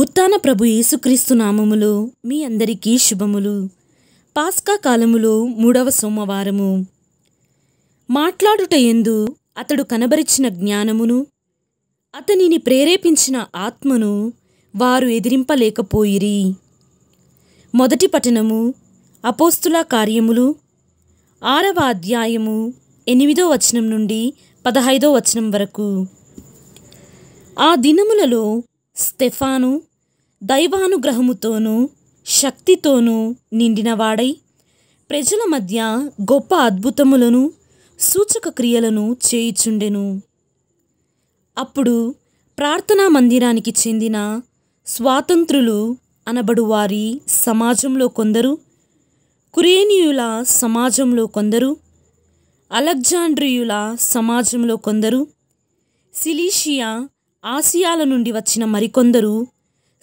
ఉత్తాన ప్రభు యేసుక్రీస్తు నామములో మీ అందరికీ శుభములు పాస్కా కాలములో మూడవ సోమవారము మాట్లాడుట ఎందు అతడు కనబరిచిన జ్ఞానమును అతనిని ప్రేరేపించిన ఆత్మను వారు ఎదిరింపలేకపోయిరి మొదటి పఠనము అపోస్తుల కార్యములు ఆరవ అధ్యాయము ఎనిమిదో వచనం నుండి పదహైదో వచనం వరకు ఆ దినములలో స్తెఫాను దైవానుగ్రహముతోనూ శక్తితోనూ నిండినవాడై ప్రజల మధ్య గొప్ప అద్భుతములను సూచక క్రియలను చేయిచుండెను అప్పుడు ప్రార్థనా మందిరానికి చెందిన స్వాతంత్రులు అనబడు వారి సమాజంలో కొందరు కురేనియుల సమాజంలో కొందరు అలెగ్జాండ్రియుల సమాజంలో కొందరు సిలీషియా ఆసియాల నుండి వచ్చిన మరికొందరు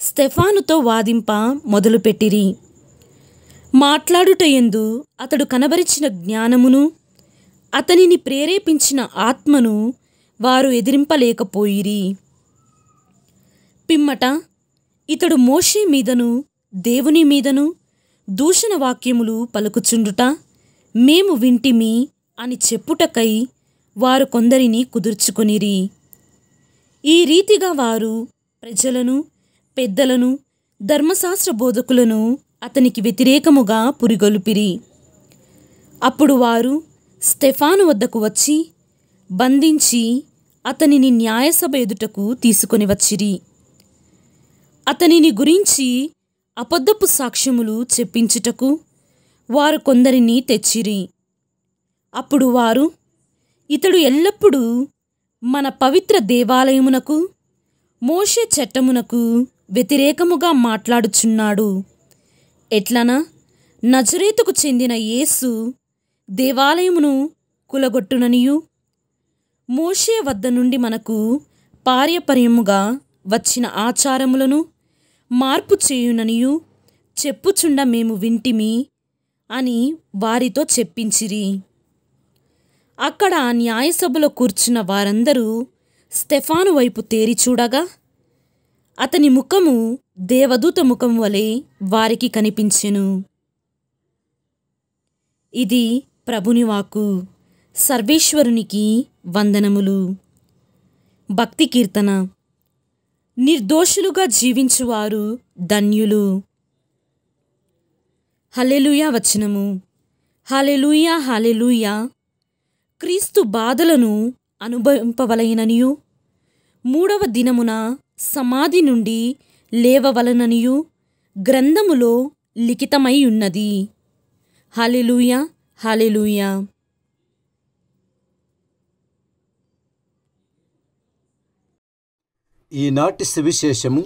స్టెఫానుతో వాదింప మొదలుపెట్టిరి మాట్లాడుట ఎందు అతడు కనబరిచిన జ్ఞానమును అతనిని ప్రేరేపించిన ఆత్మను వారు ఎదిరింపలేకపోయిరి పిమ్మట ఇతడు మోషే మీదను దేవుని మీదను దూషణ వాక్యములు పలుకుచుండుట మేము వింటిమి అని చెప్పుటకై వారు కొందరిని కుదుర్చుకొనిరి ఈ రీతిగా వారు ప్రజలను పెద్దలను ధర్మశాస్త్ర బోధకులను అతనికి వ్యతిరేకముగా పురిగొలిపిరి అప్పుడు వారు స్టెఫాను వద్దకు వచ్చి బంధించి అతనిని న్యాయసభ ఎదుటకు తీసుకొని వచ్చిరి అతనిని గురించి అబద్ధపు సాక్ష్యములు చెప్పించుటకు వారు కొందరిని తెచ్చిరి అప్పుడు వారు ఇతడు ఎల్లప్పుడూ మన పవిత్ర దేవాలయమునకు మోషే చట్టమునకు వ్యతిరేకముగా మాట్లాడుచున్నాడు ఎట్లనా నజరేతుకు చెందిన యేసు దేవాలయమును కులగొట్టుననియు మోషే వద్ద నుండి మనకు పార్యపర్యముగా వచ్చిన ఆచారములను మార్పు చేయుననియు చెప్పుచుండ మేము వింటిమి అని వారితో చెప్పించిరి అక్కడ న్యాయసభలో కూర్చున్న వారందరూ స్టెఫాను వైపు తేరి చూడగా అతని ముఖము దేవదూత ముఖం వలె వారికి కనిపించెను ఇది ప్రభుని వాకు సర్వేశ్వరునికి వందనములు భక్తి కీర్తన నిర్దోషులుగా జీవించువారు ధన్యులు హలెలుయా వచనము హలెలుయా హలెలుయా క్రీస్తు బాధలను అనుభవింపవలయననియు మూడవ దినమున సమాధి నుండి లేవవలననియు గ్రంథములో లిఖితమై ఉన్నది హలిలూయ ఈనాటి సువిశేషము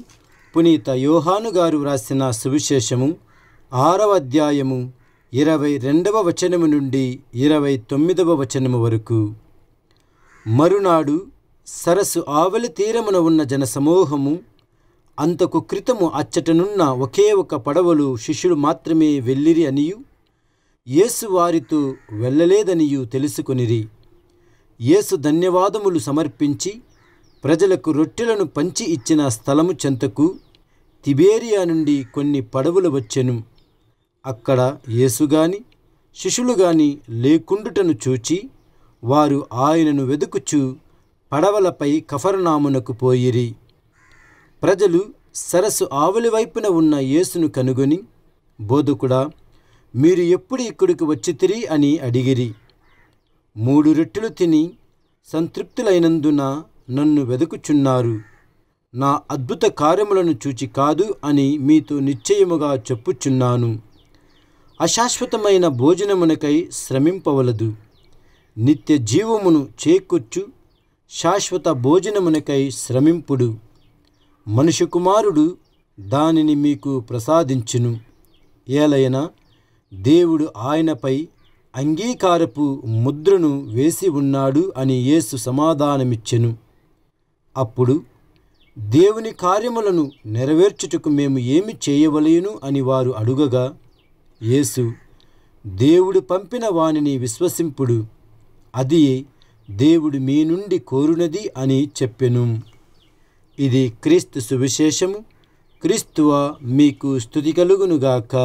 పునీత యోహాను గారు వ్రాసిన సువిశేషము ఆరవ అధ్యాయము ఇరవై రెండవ వచనము నుండి ఇరవై తొమ్మిదవ వచనము వరకు మరునాడు సరస్సు ఆవలి తీరమున ఉన్న జనసమూహము అంతకు క్రితము అచ్చటనున్న ఒకే ఒక పడవలు శిష్యుడు మాత్రమే వెళ్ళిరి అనియు యేసు వారితో వెళ్ళలేదనియు తెలుసుకొనిరి యేసు ధన్యవాదములు సమర్పించి ప్రజలకు రొట్టెలను పంచి ఇచ్చిన స్థలము చెంతకు తిబేరియా నుండి కొన్ని పడవలు వచ్చెను అక్కడ యేసుగాని శిష్యులు గాని లేకుండుటను చూచి వారు ఆయనను వెదుకుచు పడవలపై కఫరనామునకు పోయిరి ప్రజలు సరస్సు ఆవలి వైపున ఉన్న యేసును కనుగొని బోధకుడా మీరు ఎప్పుడు ఇక్కడికి వచ్చితిరి అని అడిగిరి మూడు రెట్టులు తిని సంతృప్తులైనందున నన్ను వెదుకుచున్నారు నా అద్భుత కార్యములను చూచి కాదు అని మీతో నిశ్చయముగా చెప్పుచున్నాను అశాశ్వతమైన భోజనమునకై శ్రమింపవలదు నిత్య జీవమును చేకూర్చు శాశ్వత భోజనమునకై శ్రమింపుడు మనుషు కుమారుడు దానిని మీకు ప్రసాదించును ఏలైనా దేవుడు ఆయనపై అంగీకారపు ముద్రను వేసి ఉన్నాడు అని యేసు సమాధానమిచ్చెను అప్పుడు దేవుని కార్యములను నెరవేర్చుటకు మేము ఏమి చేయవలేను అని వారు అడుగగా యేసు దేవుడు పంపిన వానిని విశ్వసింపుడు అది దేవుడు మీ నుండి కోరునది అని చెప్పెను ఇది క్రీస్తు సువిశేషము క్రీస్తువ మీకు స్థుతి కలుగునుగాక